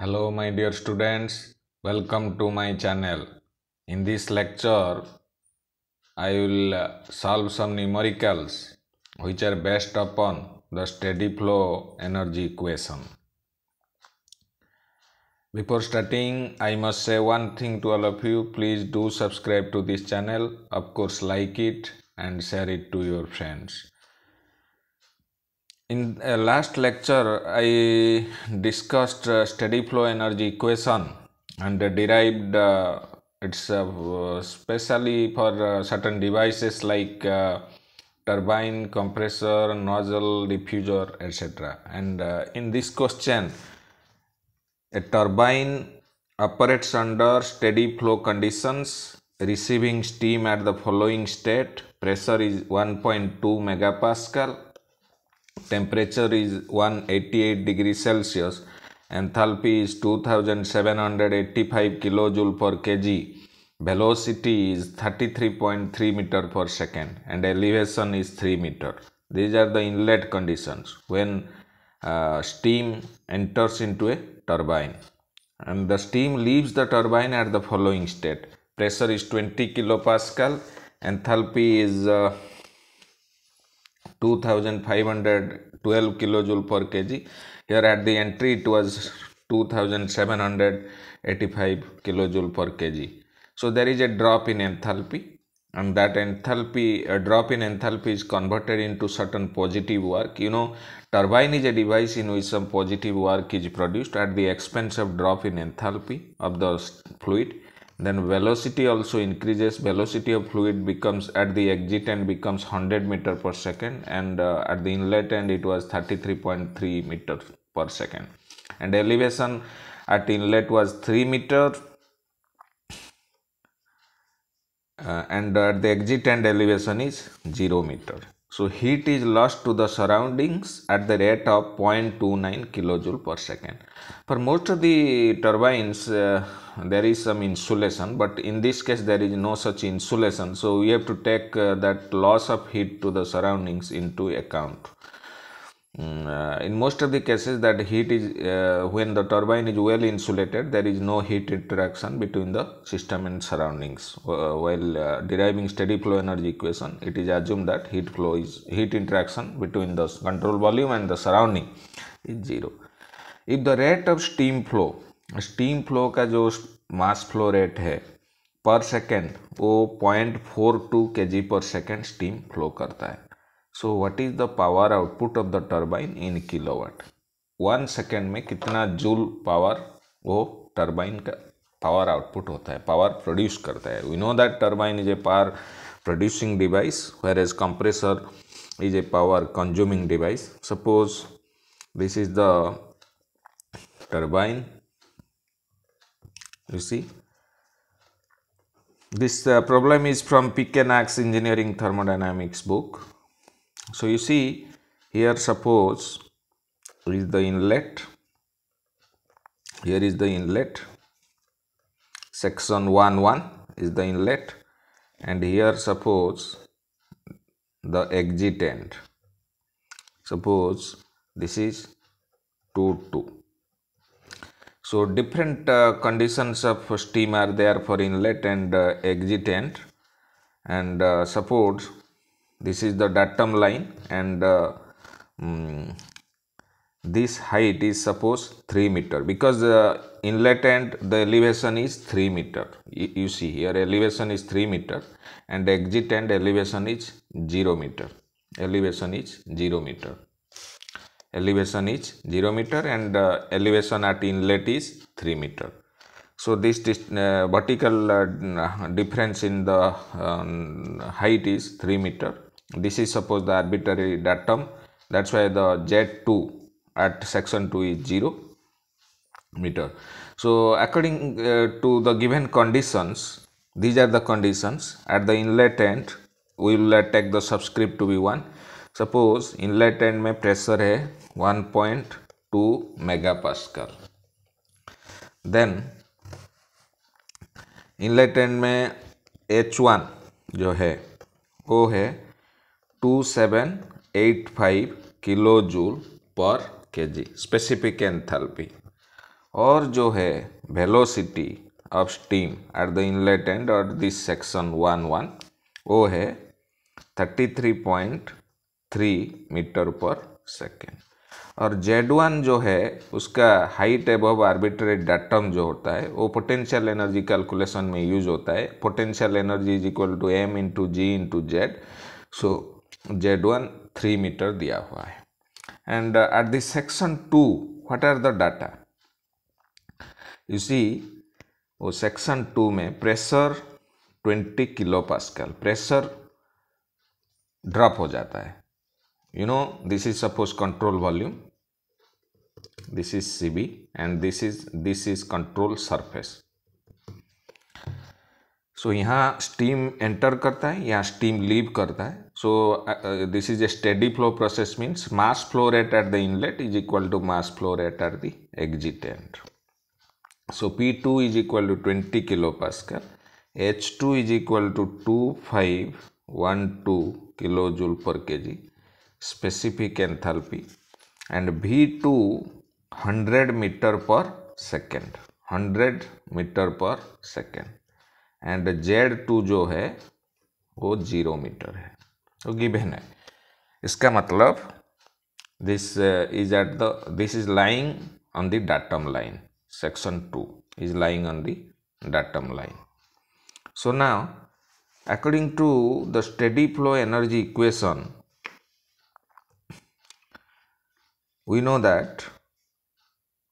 Hello my dear students, welcome to my channel. In this lecture, I will uh, solve some numericals which are based upon the steady flow energy equation. Before starting, I must say one thing to all of you. Please do subscribe to this channel. Of course, like it and share it to your friends. In uh, last lecture, I discussed uh, steady flow energy equation and derived uh, it's uh, for uh, certain devices like turbine, compressor, nozzle, diffuser, etc. And in this question, a turbine operates under steady flow conditions receiving steam at the following state pressure is 1.2 megapascal temperature is 188 degrees Celsius, enthalpy is 2785 kilojoule per kg, velocity is 33.3 meter per second and elevation is 3 meter. These are the inlet conditions when uh, steam enters into a turbine and the steam leaves the turbine at the following state pressure is 20 kilopascal enthalpy is uh, 2512 kilojoule per kg here at the entry it was 2785 kilojoule per kg so there is a drop in enthalpy and that enthalpy a drop in enthalpy is converted into certain positive work you know turbine is a device in which some positive work is produced at the expense of drop in enthalpy of the fluid then velocity also increases velocity of fluid becomes at the exit end becomes 100 meter per second and uh, at the inlet end it was 33.3 meter per second and elevation at inlet was 3 meter uh, and at the exit end elevation is 0 meter so heat is lost to the surroundings at the rate of 0.29 kilojoule per second. For most of the turbines, uh, there is some insulation but in this case there is no such insulation so we have to take uh, that loss of heat to the surroundings into account mm, uh, in most of the cases that heat is uh, when the turbine is well insulated there is no heat interaction between the system and surroundings uh, while uh, deriving steady flow energy equation it is assumed that heat flow is heat interaction between the control volume and the surrounding is zero if the rate of steam flow steam flow का जो mass flow rate है पर second वो point four to के G पर second steam flow करता है so what is the power output of the turbine in kilowatt one second में कितना जूल पावर वो टर्बाइन का पावर आउटपुट होता है पावर प्रोड्यूस करता है we know that turbine is a power producing device whereas compressor is a power consuming device suppose this is the turbine you see this uh, problem is from pick and axe engineering thermodynamics book so you see here suppose is the inlet here is the inlet section 1 1 is the inlet and here suppose the exit end suppose this is 2 2 so different uh, conditions of steam are there for inlet and uh, exitant and uh, suppose this is the datum line and um, this height is suppose 3 meter because the uh, inlet end the elevation is 3 meter you, you see here elevation is 3 meter and exit end elevation is 0 meter elevation is 0 meter elevation is 0 meter and uh, elevation at inlet is 3 meter. So, this, uh, vertical uh, difference in the um, height is 3 meter. This is suppose the arbitrary datum that is why the Z2 at section 2 is 0 meter. So, according uh, to the given conditions, these are the conditions at the inlet end we will uh, take the subscript to be 1 suppose inlet and में pressure है 1.2 megapascal then inlet and में H one जो है वो है two seven eight five kilo joule पर K G specific enthalpy और जो है velocity of steam at the inlet end और दिस सेक्शन वन वन वो है thirty three point three metre per second और जेड वन जो है उसका हाइट एबव आर्बिट्रेट डाटम जो होता है वो पोटेंशियल एनर्जी कैलकुलेशन में यूज होता है potential energy is equal to M into G into Z so Z one three metre दिया हुआ है and at the section two what are the data you see वो सेक्शन टू में pressure twenty kilo pascal pressure drop हो जाता है you know this is suppose control volume this is cb and this is this is control surface so yahan steam enter karta hai ya steam leave karta hai so uh, uh, this is a steady flow process means mass flow rate at the inlet is equal to mass flow rate at the exit end so p2 is equal to 20 kilopascal h2 is equal to 2512 kilojoule per kg specific enthalpy and भी two hundred metre per second hundred metre per second and Z two जो है वो zero metre है वो तो given है इसका मतलब this is at the this is lying on the datum line section two is lying on the datum line so now according to the study flow energy equation we know that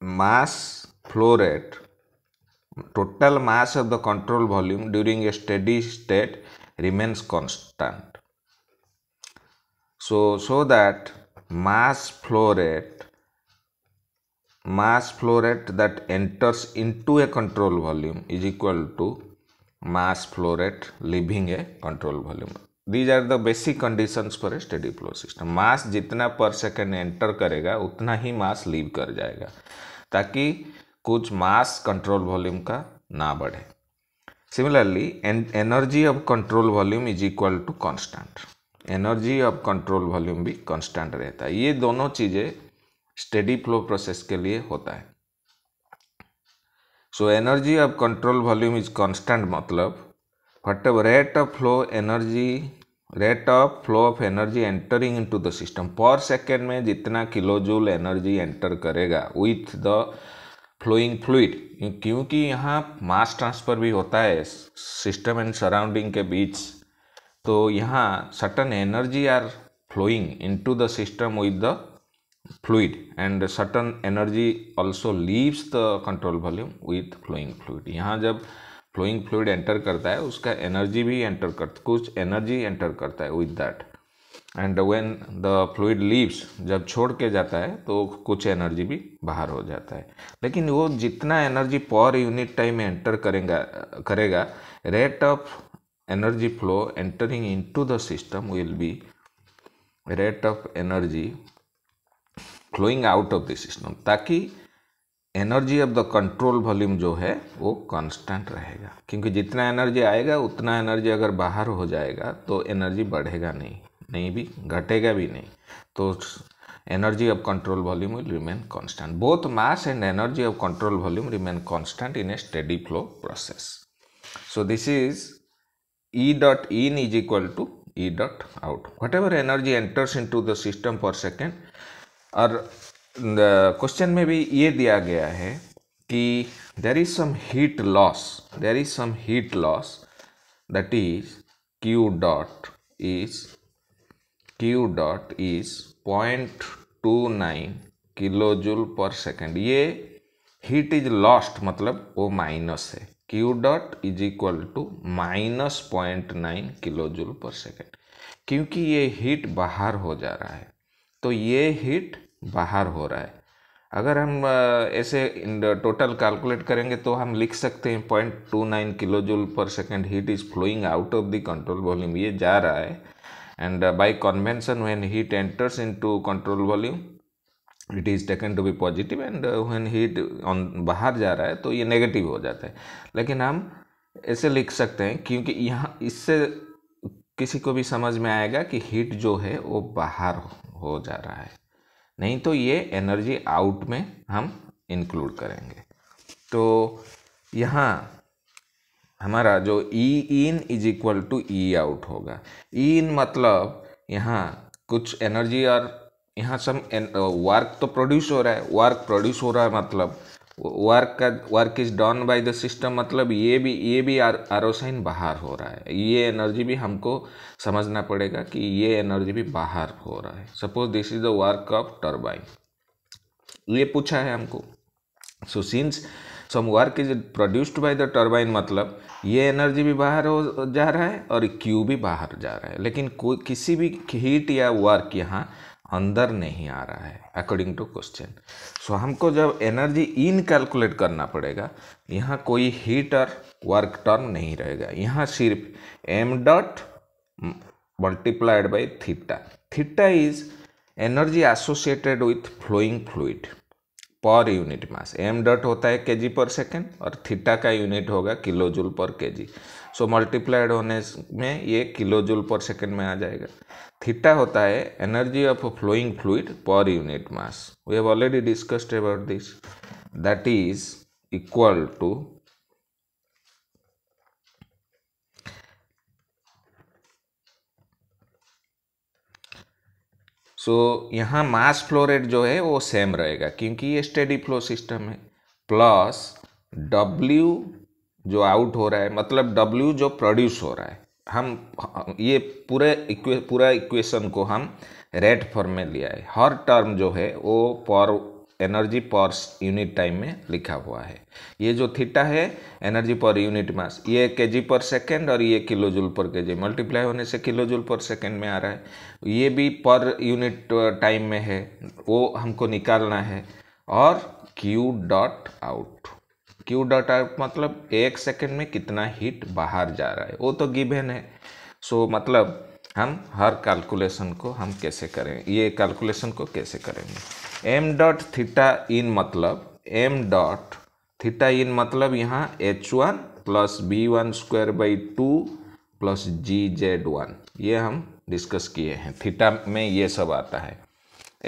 mass flow rate total mass of the control volume during a steady state remains constant so so that mass flow rate mass flow rate that enters into a control volume is equal to mass flow rate leaving a control volume these are the basic conditions for a study flow system mass जितना per second enter करेगा उतना ही mass leave कर जाएगा ताकि कुछ मास control volume का ना बढ़े similarly energy of control volume is equal to constant energy of control volume भी कॉन्स्टेंट रहता है ये दोनों चीज़ें स्टेडी फ्लो प्रोसेस के लिए होता है so energy of control volume is constant मतलब ever rate of flow energy rate of flow of energy entering into the system per second में जितना किलो जूल एनर्जी एंटर करेगा with the flowing fluid क्योंकि यहाँ मास transfer भी होता है system and surrounding के बीच तो यहाँ certain energy are flowing to the system with the fluid and certain energy also leaves the control volume with flowing fluid यहाँ जब फ्लोइंग फ्लूड एंटर करता है उसका एनर्जी भी एंटर कर कुछ एनर्जी एंटर करता है with that and when the fluid leaves जब छोड़ के जाता है तो कुछ एनर्जी भी बाहर हो जाता है लेकिन वो जितना energy per unit time enter करेगा करेगा rate of energy flow entering to the system will be rate of energy flowing out of the system ताकि energy of the control volume जो है वो कांस्टेंट रहेगा क्योंकि जितना एनर्जी आएगा उतना एनर्जी अगर बाहर हो जाएगा तो एनर्जी बढ़ेगा नहीं नहीं भी घटेगा भी नहीं तो energy of control volume will remain constant both mass and energy of control volume remain constant in a study flow process so is E dot in is equal to E dot out dot ever energy enters into the system per second और question में भी ये दिया गया है कि there is some heat loss there is some heat loss is dot is Q dot is point two nine kilo joule पर second ये हीट इज लॉस्ट मतलब वो माइनस है Q dot is equal to minus point nine joule पर second क्योंकि ये heat बाहर हो जा रहा है तो ये हीट बाहर हो रहा है अगर हम ऐसे टोटल कैलकुलेट करेंगे तो हम लिख सकते हैं point two nine kilo joule पर second heat is flowing out of the control volume ये जा रहा है and by convention when heat enters into control volume it is taken to be positive and when heat on बाहर जा रहा है तो ये नेगेटिव हो जाता है लेकिन हम ऐसे लिख सकते हैं क्योंकि यहाँ इससे किसी को भी समझ में आएगा कि हीट जो है वो बाहर हो जा रहा है नहीं तो ये एनर्जी आउट में हम इंक्लूड करेंगे तो यहाँ हमारा जो E in is equal to E out होगा ई e इन मतलब यहाँ कुछ एनर्जी और यहाँ सब वर्क तो प्रोड्यूस हो रहा है वर्क प्रोड्यूस हो रहा है मतलब वर्क का work is done by the system मतलब ये भी ये भी आर साइन बाहर हो रहा है ये एनर्जी भी हमको समझना पड़ेगा कि ये एनर्जी भी बाहर हो रहा है suppose this is the work of turbine ये पूछा है हमको so since some work is produced by the turbine मतलब ये एनर्जी भी बाहर हो जा रहा है और क्यू भी बाहर जा रहा है लेकिन कोई किसी भी हीट या वर्क यहाँ अंदर नहीं आ रहा है अकॉर्डिंग टू क्वेश्चन सो हमको जब एनर्जी इन कैलकुलेट करना पड़ेगा यहाँ कोई हीट और वर्क टर्म नहीं रहेगा यहाँ सिर्फ M dot multiplied by theta theta is energy associated with flowing fluid per unit mass M dot होता है के जी पर सेकेंड और थीटा का यूनिट होगा किलो जूल पर के जी सो मल्टीप्लाइड होने में ये किलो जूल पर सेकेंड में आ जाएगा थीटा होता है energy of flowing fluid per unit mass we have already discussed about this that is equal to so यहाँ मास फ्लो रेट जो है वो सेम रहेगा क्योंकि ये स्टेडी फ्लो सिस्टम है प्लस डब्ल्यू जो आउट हो रहा है मतलब W जो प्रोड्यूस हो रहा है हम ये पूरे पूरा इक्वेशन को हम रेड फॉर्म में लिया है हर टर्म जो है वो पर एनर्जी पर यूनिट टाइम में लिखा हुआ है ये जो थीटा है एनर्जी पर यूनिट मास ये के जी पर सेकेंड और ये किलो जूल पर के जी मल्टीप्लाई होने से किलो जूल पर सेकेंड में आ रहा है ये भी पर यूनिट टाइम में है वो हमको निकालना है और Q dot out Q dot out मतलब एक सेकेंड में कितना हीट बाहर जा रहा है वो तो गिवेन है सो so, मतलब हम हर कैलकुलेशन को हम कैसे करें ये कैलकुलेशन को कैसे करेंगे एम डॉट थीटा इन मतलब एम डॉट थीटा इन मतलब यहाँ H one plus V one square by two plus G Z one ये हम डिस्कस किए हैं थीटा में ये सब आता है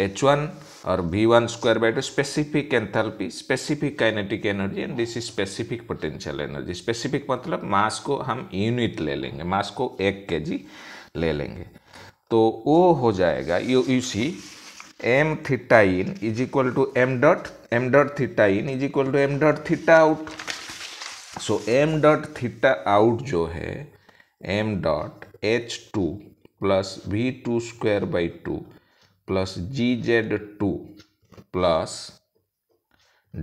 एच वन और V one square by two specific enthalpy specific kinetic energy and this is specific potential energy specific मतलब मास को हम यूनिट ले लेंगे मास को एक के जी ले लेंगे तो वो हो जाएगा you you see M theta in is equal to M dot M dot theta in is equal to M dot theta out so M dot theta out जो है M dot H two plus V two square by two plus G Z two plus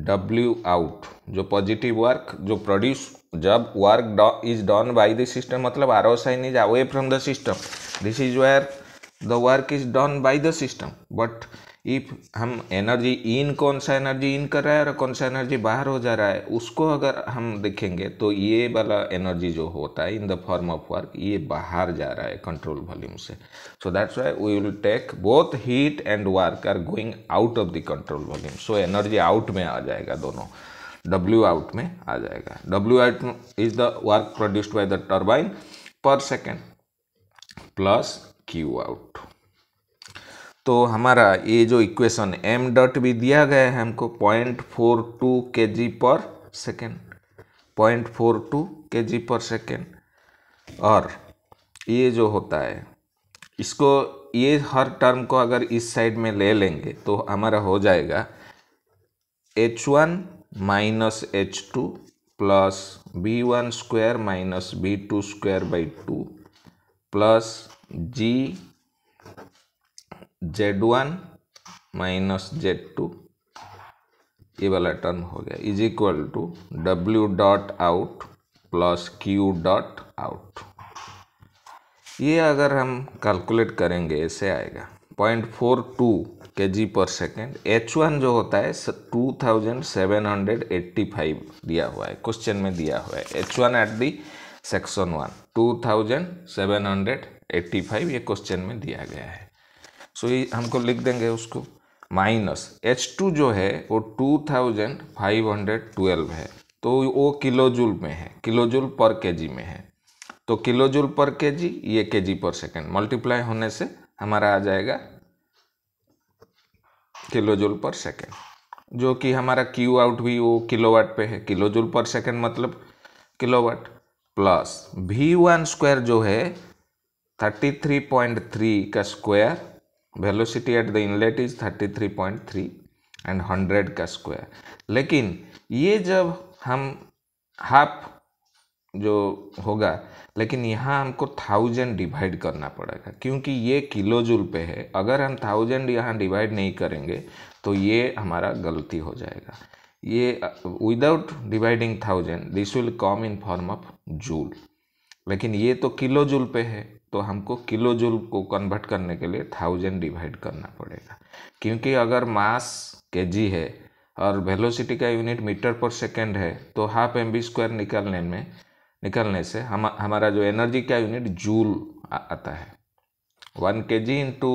W out जो positive work जो produce जब work is done by the system मतलब arrow sign is away from the system this is where the work is done by the system but if हम energy in कौन सा energy in कर रहा है और कौन सा एनर्जी बाहर हो जा रहा है उसको अगर हम देखेंगे तो ये वाला एनर्जी जो होता है in the form of work ये बाहर जा रहा है कंट्रोल वॉल्यूम से so that's why we will take both heat and work are going out of the control volume so energy out में आ जाएगा दोनों डब्ल्यू आउट में आ जाएगा W out is the work produced by the turbine per second plus Q out तो हमारा ये जो इक्वेशन एम डॉट भी दिया गया है हमको पॉइंट फोर टू के जी पर सेकेंड पॉइंट फोर टू के जी पर सेकेंड और ये जो होता है इसको ये हर टर्म को अगर इस साइड में ले लेंगे तो हमारा हो जाएगा H one minus H two plus V one square minus V two square by two plus G Z one minus Z two ये वाला टर्म हो गया is equal to W dot out plus Q dot out ये अगर हम calculate करेंगे ऐसे आएगा पॉइंट फोर टू के जी पर सेकेंड एच वन जो होता है two thousand seven hundred eighty five दिया हुआ है क्वेश्चन में दिया हुआ है H one at the section one two thousand seven hundred eighty five ये क्वेश्चन में दिया गया है सो ये हमको लिख देंगे उसको माइनस एच टू जो है वो two thousand five hundred twelve है तो वो किलोजूल में है किलोजूल पर केजी में है तो किलोजूल पर केजी ये केजी पर सेकेंड मल्टीप्लाई होने से हमारा आ जाएगा किलोजूल पर सेकेंड जो कि हमारा क्यू आउट भी वो किलोवाट पे है किलोजूल पर सेकेंड मतलब kilowatt plus V one square जो है थर्टी थ्री पॉइंट थ्री का square velocity at the inlet is 33.3 and 100 का स्क्वायर लेकिन ये जब हम हाफ जो होगा लेकिन यहाँ हमको थाउजेंड डिवाइड करना पड़ेगा क्योंकि ये किलो जूल पे है अगर हम थाउजेंड यहाँ डिवाइड नहीं करेंगे तो ये हमारा गलती हो जाएगा ये without dividing thousand this will come in form of joule लेकिन ये तो किलो जूल पे है तो हमको किलो जूल को कन्वर्ट करने के लिए थाउजेंड डिवाइड करना पड़ेगा क्योंकि अगर मास के जी है और वेलोसिटी का यूनिट मीटर पर सेकेंड है तो हाफ एम बी स्क्वायर निकलने में निकलने से हम हमारा जो एनर्जी का यूनिट जूल आ, आता है one K G into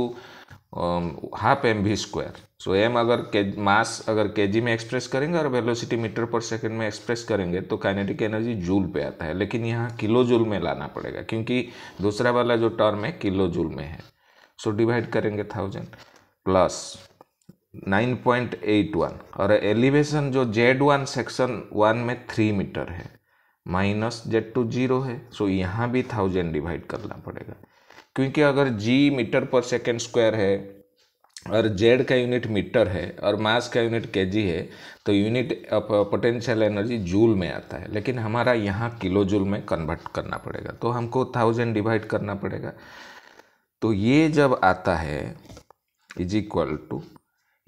half M V square so M अगर के मास अगर के जी में एक्सप्रेस करेंगे और वेलोसिटी मीटर पर सेकंड में एक्सप्रेस करेंगे तो काइनेटिक एनर्जी जूल पे आता है लेकिन यहाँ किलो जूल में लाना पड़ेगा क्योंकि दूसरा वाला जो टर्म है किलो जूल में है सो so, डिवाइड करेंगे थाउजेंड प्लस वन और एलिवेशन जो जेड वन सेक्शन वन में थ्री मीटर है माइनस जेड टू जीरो है सो so, यहाँ भी थाउजेंड डिवाइड करना पड़ेगा क्योंकि अगर G meter per second square है और जेड का यूनिट मीटर है और मास का यूनिट के है तो यूनिट पोटेंशियल एनर्जी जूल में आता है लेकिन हमारा यहाँ किलो जूल में कन्वर्ट करना पड़ेगा तो हमको थाउजेंड डिवाइड करना पड़ेगा तो ये जब आता है इज इक्वल टू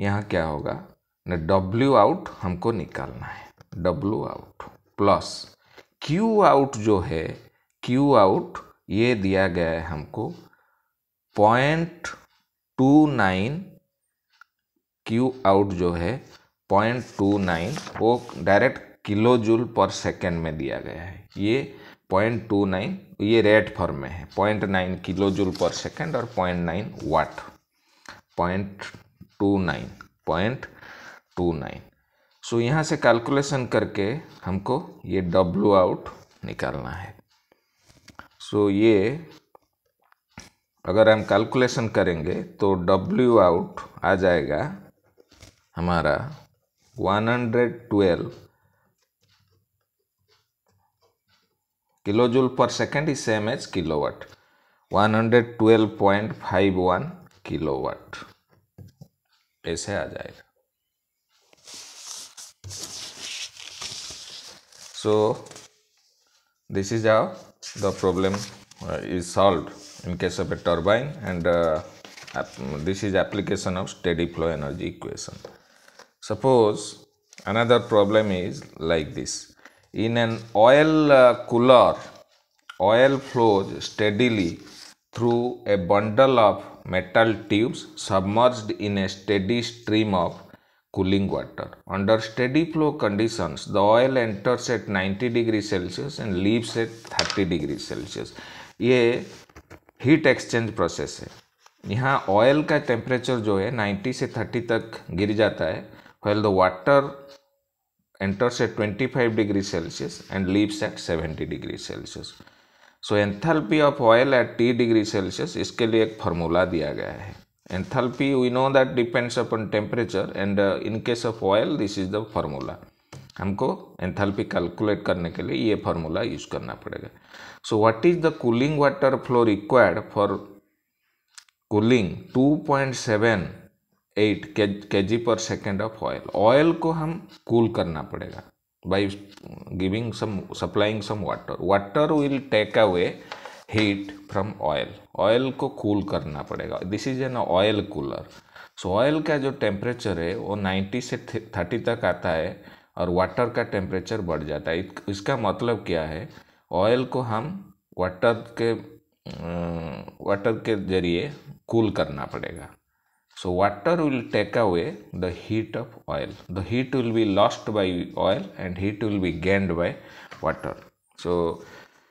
यहाँ क्या होगा ना डब्ल्यू आउट हमको निकालना है W out plus Q out जो है क्यू आउट ये दिया गया है हमको point two nine Q out जो है पॉइंट टू नाइन वो डायरेक्ट किलो जूल पर सेकेंड में दिया गया है ये पॉइंट टू नाइन ये रेट फॉर्म में है पॉइंट नाइन किलो जूल पर सेकेंड और point nine watt point two nine point two nine so यहाँ से कैलकुलेशन करके हमको ये डब्लू आउट निकालना है सो ये अगर हम कैलकुलेशन करेंगे तो डब्ल्यू आउट आ जाएगा हमारा 112 किलो जूल पर second is same as kilowatt 112.51 kilowatt ऐसे आ जाएगा so this is our the problem uh, is solved in case of a turbine and uh, this is application of steady flow energy equation. Suppose another problem is like this. In an oil uh, cooler, oil flows steadily through a bundle of metal tubes submerged in a steady stream of cooling water. Under steady flow conditions, the oil enters at 90 degree Celsius and leaves at 30 degree Celsius. ये heat exchange process है यहाँ oil का temperature जो है 90 से 30 तक गिर जाता है well the water enters at 25 degree Celsius and leaves at 70 degree Celsius. So enthalpy of oil at T degree Celsius इसके लिए एक फॉर्मूला दिया गया है enthalpy we know that depends upon temperature and uh, in case of oil this is the formula हमको enthalpy calculate करने के लिए ये फार्मूला यूज करना पड़ेगा so what is the cooling water flow required for cooling 2.78 K G पर second of oil oil को हम कूल करना पड़ेगा by giving some supplying some water water will take away heat from oil oil को cool cool करना पड़ेगा this is an oil cooler so oil का जो टेम्परेचर है वो 90 से 30 तक आता है और वाटर का टेम्परेचर बढ़ जाता है इसका मतलब क्या है ऑयल को हम वाटर के वाटर अं, के जरिए कूल करना पड़ेगा so water will take away the heat of oil the heat will be lost by oil and heat will be gained by water so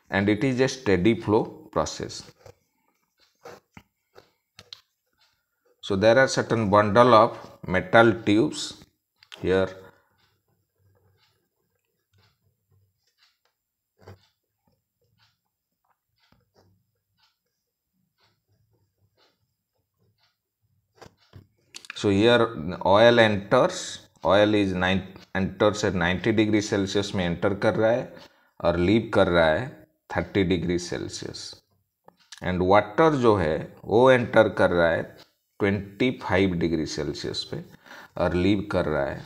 and it is a steady flow process. So there are certain bundle of metal tubes here So here oil enters, oil is nine, enters at 90 degree Celsius, में enter kar raha hai और leave kar raha hai. Thirty degree Celsius and water जो है वो enter कर रहा है twenty five degree Celsius पे और लीव कर रहा है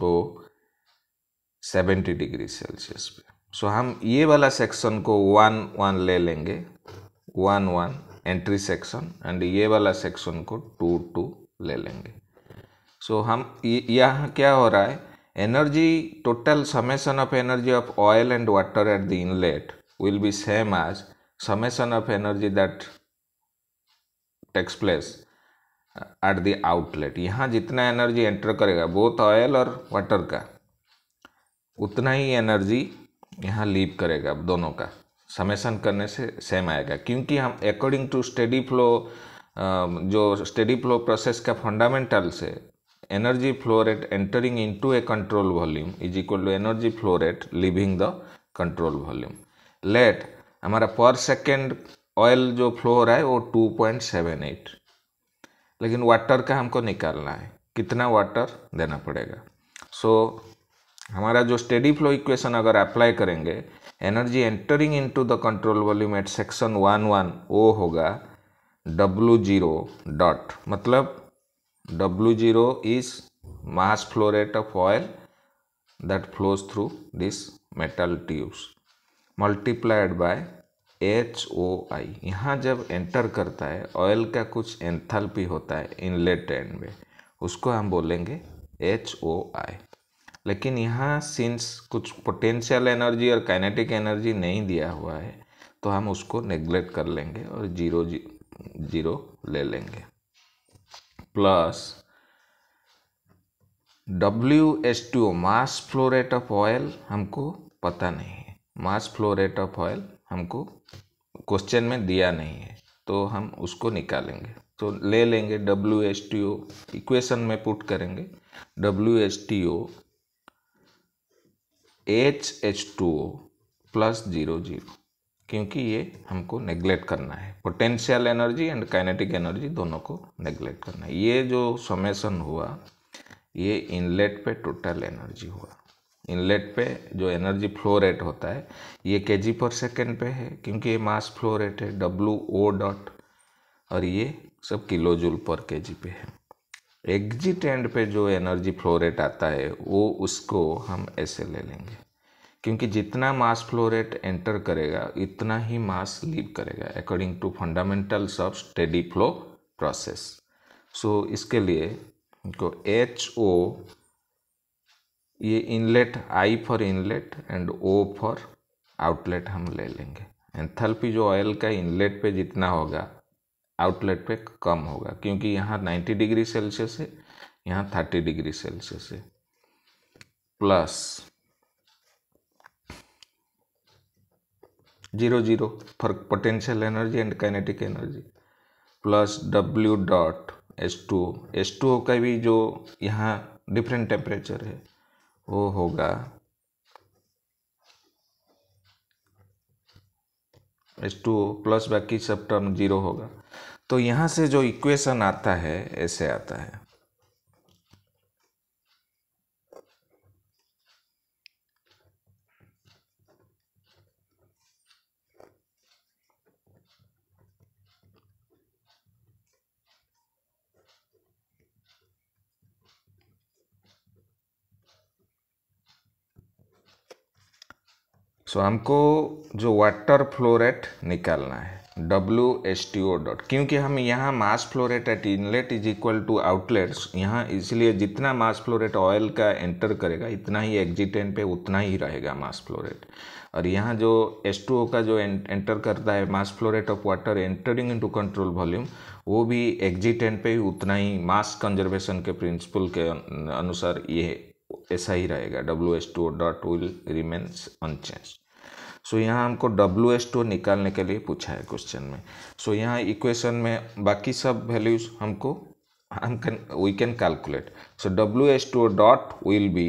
वो सेवेंटी डिग्री सेल्सियस पे सो so, हम ये वाला सेक्शन को वन वन ले लेंगे one one entry section and ये वाला सेक्शन को टू टू ले लेंगे सो so, हम यहाँ क्या हो रहा है energy total summation of energy of oil and water at the inlet will be same as summation of energy that takes place at the outlet यहाँ जितना एनर्जी एंटर करेगा बोथ ऑयल और वाटर का उतना ही एनर्जी यहाँ leave करेगा दोनों का समेसन करने से सेम आएगा क्योंकि हम अकॉर्डिंग टू स्टडी फ्लो जो स्टडी फ्लो प्रोसेस का फंडामेंटल से energy flow rate entering into a control volume is equal to energy flow rate leaving the control volume let हमारा पर सेकेंड ऑयल जो flow हो रहा है वो 2.78 लेकिन वाटर का हमको निकालना है कितना वाटर देना पड़ेगा सो so, हमारा जो स्टेडी फ्लो इक्वेशन अगर अप्लाई करेंगे energy entering into the control volume at section one one वो होगा डब्लू जीरो डॉट मतलब W0 is mass flow rate of oil that flows through this metal tubes multiplied by H O I यहाँ जब enter करता है oil का कुछ enthalpy होता है इनलेट एंड में उसको हम बोलेंगे एच ओ आई लेकिन यहाँ सिंस कुछ पोटेंशियल एनर्जी और काइनेटिक एनर्जी नहीं दिया हुआ है तो हम उसको नेग्लेक्ट कर लेंगे और जीरो जी, जीरो ले लेंगे plus W S two O mass flow rate of oil हमको पता नहीं है mass flow rate of oil हमको क्वेश्चन में दिया नहीं है तो हम उसको निकालेंगे तो ले लेंगे W S T O equation में पुट करेंगे W S T O H H two O plus zero zero क्योंकि ये हमको नेग्लेक्ट करना है potential energy and kinetic energy दोनों को नेग्लेक्ट करना है ये जो समेसन हुआ ये इनलेट पे टोटल एनर्जी हुआ इनलेट पे जो एनर्जी फ्लो रेट होता है ये के जी पर सेकेंड पे है क्योंकि ये मास फ्लो रेट है डब्लू ओ डॉट और ये सब किलो जूल पर के जी पे है एग्जिट एंड पे जो एनर्जी फ्लो रेट आता है वो उसको हम ऐसे ले लेंगे क्योंकि जितना मास फ्लो रेट एंटर करेगा इतना ही मास लीव करेगा according to fundamentals of steady flow process so इसके लिए इनको एच ओ ये inlet I for inlet and O for outlet हम ले लेंगे एंथल्पी जो ऑयल का इनलेट पे जितना होगा आउटलेट पे कम होगा क्योंकि यहाँ 90 डिग्री सेल्सियस है यहाँ 30 डिग्री सेल्सियस है plus zero zero for potential energy and kinetic energy plus W dot S two O S two O का भी जो यहाँ डिफरेंट टेम्परेचर है वो होगा एस टू ओ प्लस बाकी सब टर्म जीरो होगा तो यहाँ से जो इक्वेशन आता है ऐसे आता है सो so, हमको जो वाटर फ्लोरेट निकालना है W S T O dot क्योंकि हम यहाँ mass flow rate at inlet is equal to outlets यहाँ इसलिए जितना मास फ्लोरेट ऑयल का एंटर करेगा इतना ही एग्जिटेंट पे उतना ही रहेगा मास फ्लोरेट और यहाँ जो एस टू ओ का जो एंटर करता है mass flow rate of water entering into control volume वो भी एग्जिटेंट पे उतना ही मास कंजर्वेशन के प्रिंसिपल के अनुसार ये ऐसा ही रहेगा W S two dot will remains unchange so यहाँ हमको डब्ल्यू एस टू निकालने के लिए पूछा है क्वेश्चन में सो so, यहाँ इक्वेशन में बाकी सब वैल्यूज हमको हम can we can calculate so W S two dot will be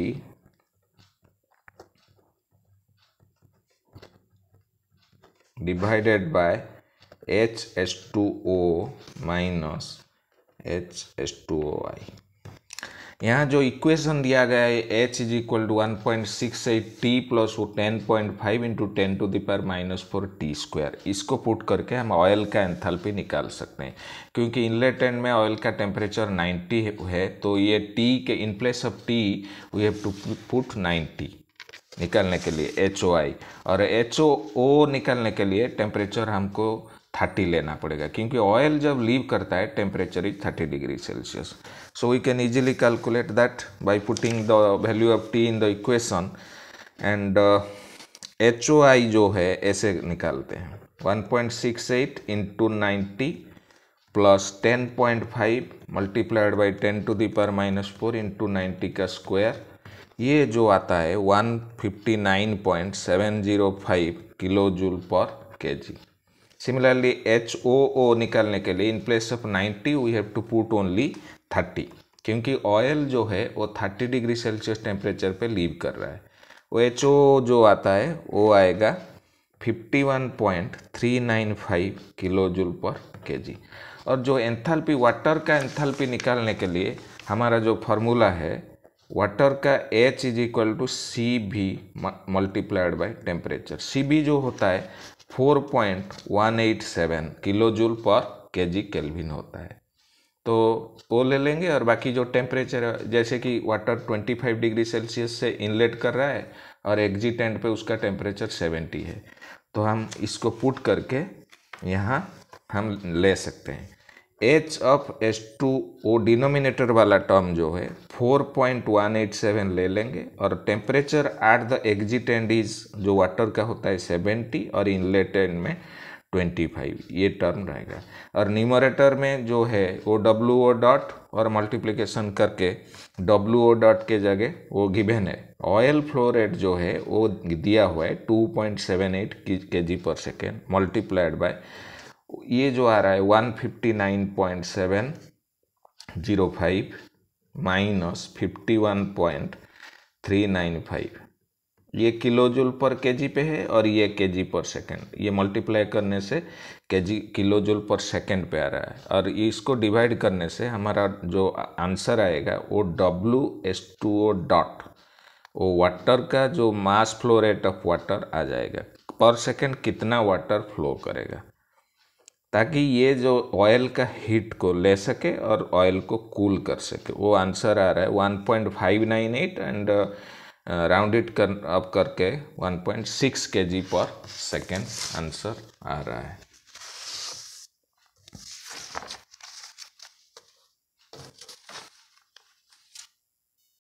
divided by H S two O H S two O I यहाँ जो इक्वेशन दिया गया है H is equal to one point six eight T plus वो ten point five into ten to the power minus four T square इसको put करके हम oil का एंथैल्पी निकाल सकते हैं क्योंकि इनलेट एंड में ऑयल का टेम्परेचर नाइन्टी है तो ये टी के in place of T we have to put ninety निकालने के लिए एच ओ आई और एच ओ ओ निकालने के लिए टेम्परेचर हमको थर्टी लेना पड़ेगा क्योंकि ऑयल जब लीव करता है temperature is thirty degree Celsius so we can easily calculate that by putting the value of T in the equation and H O I जो है ऐसे निकालते हैं one point six eight into ninety plus ten point five multiplied by ten to the power minus four into ninety का square ये जो आता है one fifty nine point seven zero five kilo joule पर के जी Similarly, HOO निकालने के लिए in place of 90 we have to put only 30 क्योंकि ऑयल जो है वो 30 डिग्री सेल्सियस टेम्परेचर पे लीव कर रहा है वो एच जो आता है वो आएगा 51.395 किलो जूल पर केजी और जो एंथैल्पी वाटर का एंथैल्पी निकालने के लिए हमारा जो फार्मूला है वाटर का H is equal to C P multiplied by temperature C P जो होता है four point one seven kilo joule पर के जी केल्विन होता है तो वो ले लेंगे और बाकी जो टेम्परेचर है जैसे कि water twenty five degree Celsius से इनलेट कर रहा है और एग्जिट एंड पे उसका टेम्परेचर सेवेंटी है तो हम इसको पुट करके यहाँ हम ले सकते हैं H of S two O denominator वाला टर्म जो है four point one eight seven ले लेंगे और temperature at the exit end is जो वाटर का होता है सेवेंटी और इनलेट एंड में फाइव ये टर्म रहेगा और न्यूमरेटर में जो है वो डब्ल्यू ओ डॉट और मल्टीप्लीकेशन करके डब्ल्यू ओ डॉट के जगह वो गिवेन है ऑयल फ्लो रेट जो है वो दिया हुआ है टू पॉइंट सेवन एट के जी पर सेकेंड मल्टीप्लाइड बाय ये जो आ रहा है one fifty nine point seven zero five minus fifty one point three nine five ये किलो जूल पर केजी पे है और ये केजी पर सेकेंड ये मल्टीप्लाई करने से केजी किलो जूल पर सेकेंड पे आ रहा है और इसको डिवाइड करने से हमारा जो आंसर आएगा वो W S two O dot वो वाटर का जो mass flow rate of water आ जाएगा पर सेकेंड कितना वाटर फ्लो करेगा ताकि ये जो ऑयल का हीट को ले सके और ऑयल को कूल कर सके वो आंसर आ रहा है one point five nine eight and round it कर अप करके one point six K G पर सेकेंड आंसर आ रहा है